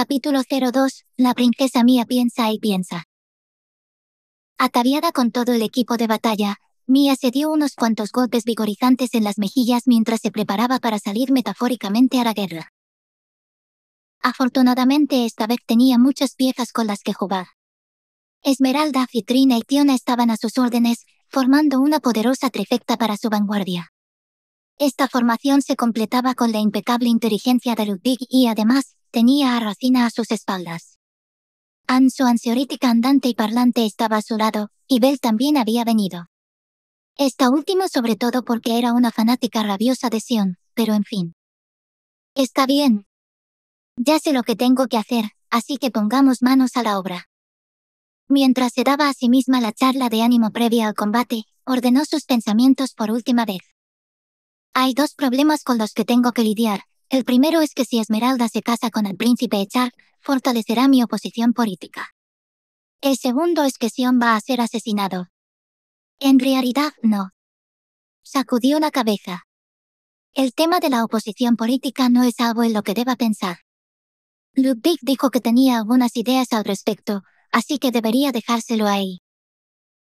Capítulo 02. La princesa Mía piensa y piensa. Ataviada con todo el equipo de batalla, Mía se dio unos cuantos golpes vigorizantes en las mejillas mientras se preparaba para salir metafóricamente a la guerra. Afortunadamente esta vez tenía muchas piezas con las que jugar. Esmeralda, Fitrina y Tiona estaban a sus órdenes, formando una poderosa trifecta para su vanguardia. Esta formación se completaba con la impecable inteligencia de Ludwig y además, Tenía a Racina a sus espaldas. An su ansiorítica andante y parlante, estaba a su lado, y Bell también había venido. Esta última sobre todo porque era una fanática rabiosa de Sion, pero en fin. Está bien. Ya sé lo que tengo que hacer, así que pongamos manos a la obra. Mientras se daba a sí misma la charla de ánimo previa al combate, ordenó sus pensamientos por última vez. Hay dos problemas con los que tengo que lidiar, el primero es que si Esmeralda se casa con el príncipe Echar, fortalecerá mi oposición política. El segundo es que Sion va a ser asesinado. En realidad, no. Sacudió la cabeza. El tema de la oposición política no es algo en lo que deba pensar. Ludwig dijo que tenía algunas ideas al respecto, así que debería dejárselo ahí.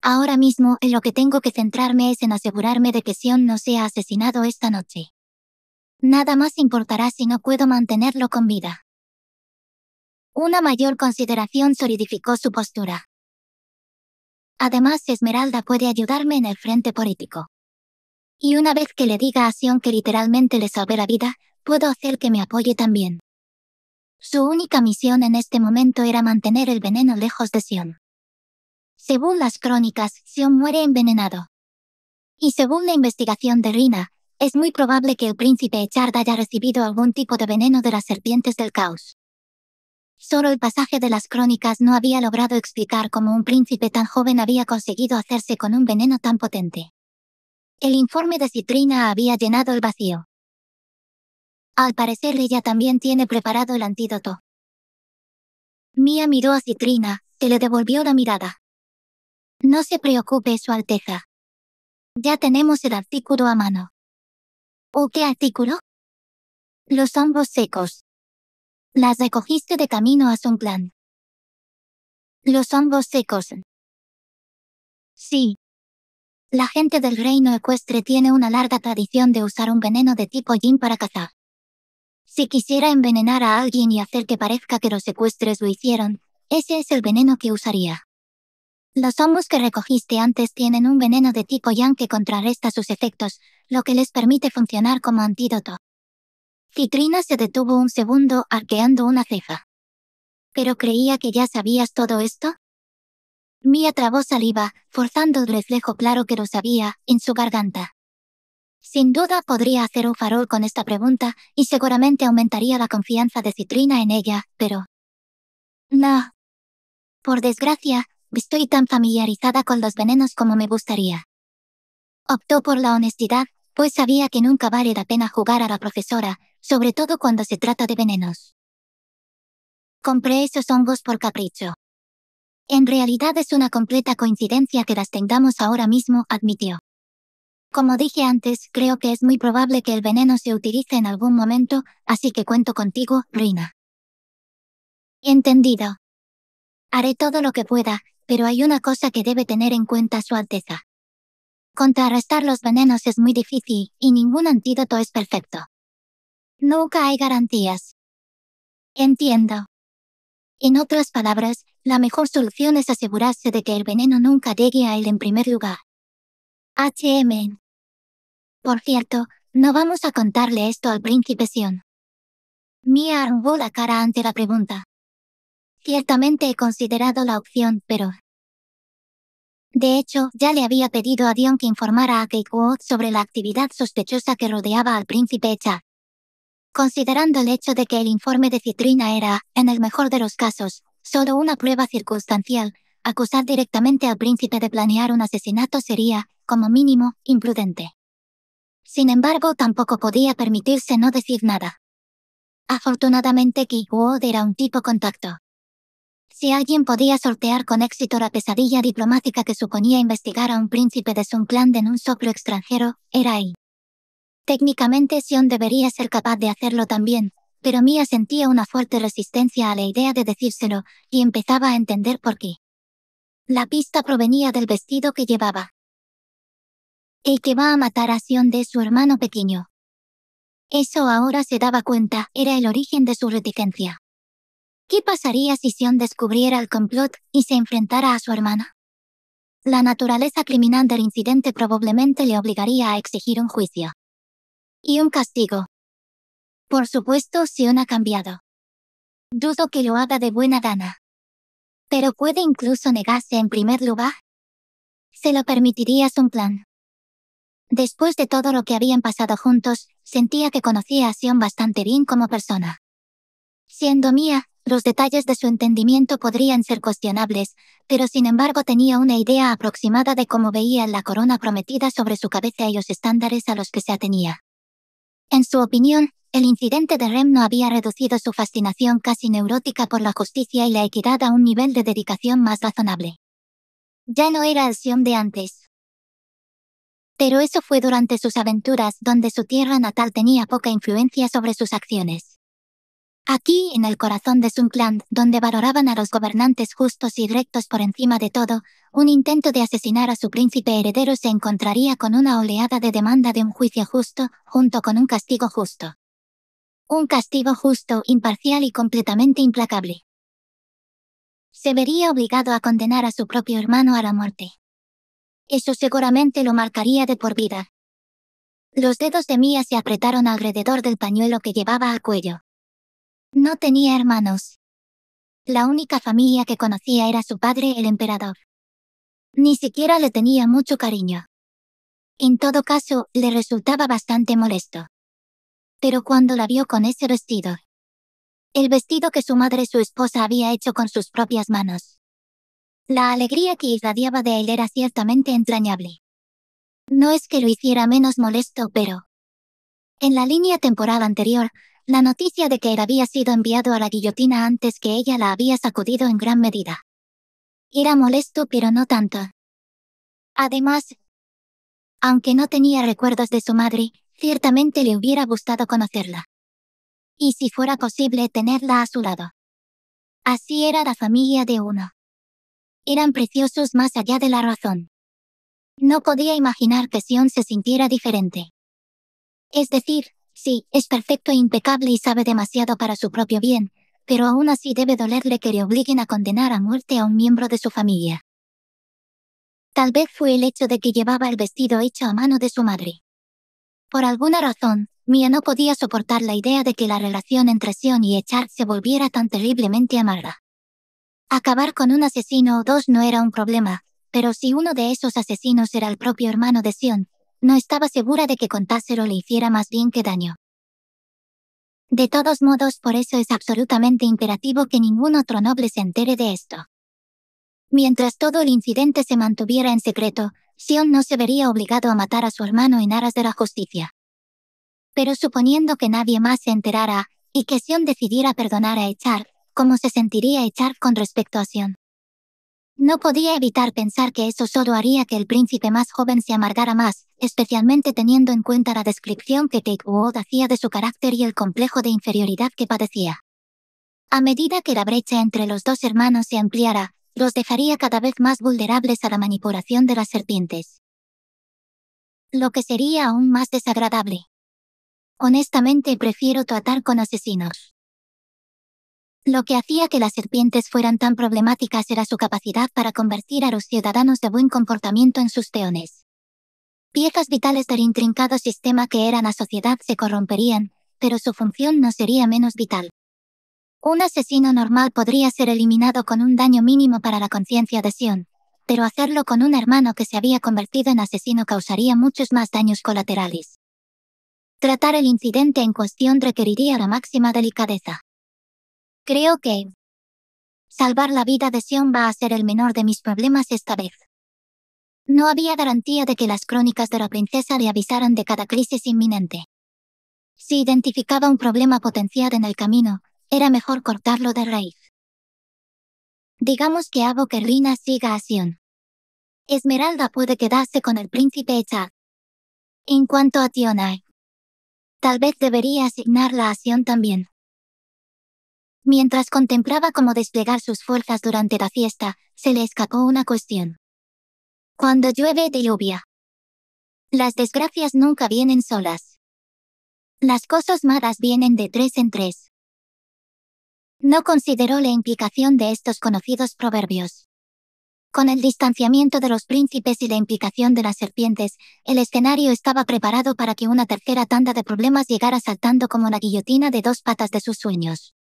Ahora mismo en lo que tengo que centrarme es en asegurarme de que Sion no sea asesinado esta noche. Nada más importará si no puedo mantenerlo con vida. Una mayor consideración solidificó su postura. Además, Esmeralda puede ayudarme en el frente político. Y una vez que le diga a Sion que literalmente le salvé la vida, puedo hacer que me apoye también. Su única misión en este momento era mantener el veneno lejos de Sion. Según las crónicas, Sion muere envenenado. Y según la investigación de Rina, es muy probable que el príncipe Echarda haya recibido algún tipo de veneno de las serpientes del caos. Solo el pasaje de las crónicas no había logrado explicar cómo un príncipe tan joven había conseguido hacerse con un veneno tan potente. El informe de Citrina había llenado el vacío. Al parecer ella también tiene preparado el antídoto. Mia miró a Citrina, que le devolvió la mirada. No se preocupe, Su Alteza. Ya tenemos el artículo a mano. ¿O qué artículo? Los hombros secos. Las recogiste de camino a Clan? Los hombros secos. Sí. La gente del reino ecuestre tiene una larga tradición de usar un veneno de tipo yin para cazar. Si quisiera envenenar a alguien y hacer que parezca que los ecuestres lo hicieron, ese es el veneno que usaría. Los hongos que recogiste antes tienen un veneno de tipo yang que contrarresta sus efectos, lo que les permite funcionar como antídoto. Citrina se detuvo un segundo arqueando una cefa. ¿Pero creía que ya sabías todo esto? Mia trabó saliva, forzando el reflejo claro que lo sabía, en su garganta. Sin duda podría hacer un farol con esta pregunta y seguramente aumentaría la confianza de Citrina en ella, pero... No. Por desgracia, estoy tan familiarizada con los venenos como me gustaría. Optó por la honestidad, pues sabía que nunca vale la pena jugar a la profesora, sobre todo cuando se trata de venenos. Compré esos hongos por capricho. En realidad es una completa coincidencia que las tengamos ahora mismo, admitió. Como dije antes, creo que es muy probable que el veneno se utilice en algún momento, así que cuento contigo, reina. Entendido. Haré todo lo que pueda, pero hay una cosa que debe tener en cuenta Su Alteza. Contrarrestar los venenos es muy difícil y ningún antídoto es perfecto. Nunca hay garantías. Entiendo. En otras palabras, la mejor solución es asegurarse de que el veneno nunca llegue a él en primer lugar. HM. Por cierto, no vamos a contarle esto al príncipe Sion. Mia arrugó la cara ante la pregunta. Ciertamente he considerado la opción, pero de hecho, ya le había pedido a Dion que informara a Keiko sobre la actividad sospechosa que rodeaba al príncipe Cha. Considerando el hecho de que el informe de Citrina era, en el mejor de los casos, solo una prueba circunstancial, acusar directamente al príncipe de planear un asesinato sería, como mínimo, imprudente. Sin embargo, tampoco podía permitirse no decir nada. Afortunadamente, Ward era un tipo contacto. Si alguien podía sortear con éxito la pesadilla diplomática que suponía investigar a un príncipe de su Clan en un soplo extranjero, era él. Técnicamente Sion debería ser capaz de hacerlo también, pero Mia sentía una fuerte resistencia a la idea de decírselo, y empezaba a entender por qué. La pista provenía del vestido que llevaba. El que va a matar a Sion de su hermano pequeño. Eso ahora se daba cuenta, era el origen de su reticencia. ¿Qué pasaría si Sion descubriera el complot y se enfrentara a su hermana? La naturaleza criminal del incidente probablemente le obligaría a exigir un juicio. Y un castigo. Por supuesto, Sion ha cambiado. Dudo que lo haga de buena gana. Pero puede incluso negarse en primer lugar. Se lo permitirías un plan. Después de todo lo que habían pasado juntos, sentía que conocía a Sion bastante bien como persona. Siendo mía, los detalles de su entendimiento podrían ser cuestionables, pero sin embargo tenía una idea aproximada de cómo veía la corona prometida sobre su cabeza y los estándares a los que se atenía. En su opinión, el incidente de Rem no había reducido su fascinación casi neurótica por la justicia y la equidad a un nivel de dedicación más razonable. Ya no era el Sion de antes. Pero eso fue durante sus aventuras donde su tierra natal tenía poca influencia sobre sus acciones. Aquí, en el corazón de Sunkland, donde valoraban a los gobernantes justos y rectos por encima de todo, un intento de asesinar a su príncipe heredero se encontraría con una oleada de demanda de un juicio justo, junto con un castigo justo. Un castigo justo, imparcial y completamente implacable. Se vería obligado a condenar a su propio hermano a la muerte. Eso seguramente lo marcaría de por vida. Los dedos de Mia se apretaron alrededor del pañuelo que llevaba a cuello. No tenía hermanos. La única familia que conocía era su padre, el emperador. Ni siquiera le tenía mucho cariño. En todo caso, le resultaba bastante molesto. Pero cuando la vio con ese vestido, el vestido que su madre, su esposa, había hecho con sus propias manos, la alegría que irradiaba de él era ciertamente entrañable. No es que lo hiciera menos molesto, pero... En la línea temporal anterior, la noticia de que él había sido enviado a la guillotina antes que ella la había sacudido en gran medida. Era molesto, pero no tanto. Además, aunque no tenía recuerdos de su madre, ciertamente le hubiera gustado conocerla. Y si fuera posible tenerla a su lado. Así era la familia de uno. Eran preciosos más allá de la razón. No podía imaginar que Sion se sintiera diferente. Es decir, Sí, es perfecto e impecable y sabe demasiado para su propio bien, pero aún así debe dolerle que le obliguen a condenar a muerte a un miembro de su familia. Tal vez fue el hecho de que llevaba el vestido hecho a mano de su madre. Por alguna razón, Mia no podía soportar la idea de que la relación entre Sion y Echar se volviera tan terriblemente amarga. Acabar con un asesino o dos no era un problema, pero si uno de esos asesinos era el propio hermano de Sion, no estaba segura de que contárselo le hiciera más bien que daño. De todos modos, por eso es absolutamente imperativo que ningún otro noble se entere de esto. Mientras todo el incidente se mantuviera en secreto, Sion no se vería obligado a matar a su hermano en aras de la justicia. Pero suponiendo que nadie más se enterara, y que Sion decidiera perdonar a Echar, ¿cómo se sentiría Echar con respecto a Sion? No podía evitar pensar que eso solo haría que el príncipe más joven se amargara más, especialmente teniendo en cuenta la descripción que Take hacía de su carácter y el complejo de inferioridad que padecía. A medida que la brecha entre los dos hermanos se ampliara, los dejaría cada vez más vulnerables a la manipulación de las serpientes. Lo que sería aún más desagradable. Honestamente prefiero tratar con asesinos. Lo que hacía que las serpientes fueran tan problemáticas era su capacidad para convertir a los ciudadanos de buen comportamiento en sus peones. Piezas vitales del intrincado sistema que era la sociedad se corromperían, pero su función no sería menos vital. Un asesino normal podría ser eliminado con un daño mínimo para la conciencia de Sion, pero hacerlo con un hermano que se había convertido en asesino causaría muchos más daños colaterales. Tratar el incidente en cuestión requeriría la máxima delicadeza. Creo que salvar la vida de Sion va a ser el menor de mis problemas esta vez. No había garantía de que las crónicas de la princesa le avisaran de cada crisis inminente. Si identificaba un problema potencial en el camino, era mejor cortarlo de raíz. Digamos que hago que Rina siga a Sion. Esmeralda puede quedarse con el príncipe Echad. En cuanto a Tionai, tal vez debería asignarla a Sion también. Mientras contemplaba cómo desplegar sus fuerzas durante la fiesta, se le escapó una cuestión. Cuando llueve de lluvia. Las desgracias nunca vienen solas. Las cosas malas vienen de tres en tres. No consideró la implicación de estos conocidos proverbios. Con el distanciamiento de los príncipes y la implicación de las serpientes, el escenario estaba preparado para que una tercera tanda de problemas llegara saltando como la guillotina de dos patas de sus sueños.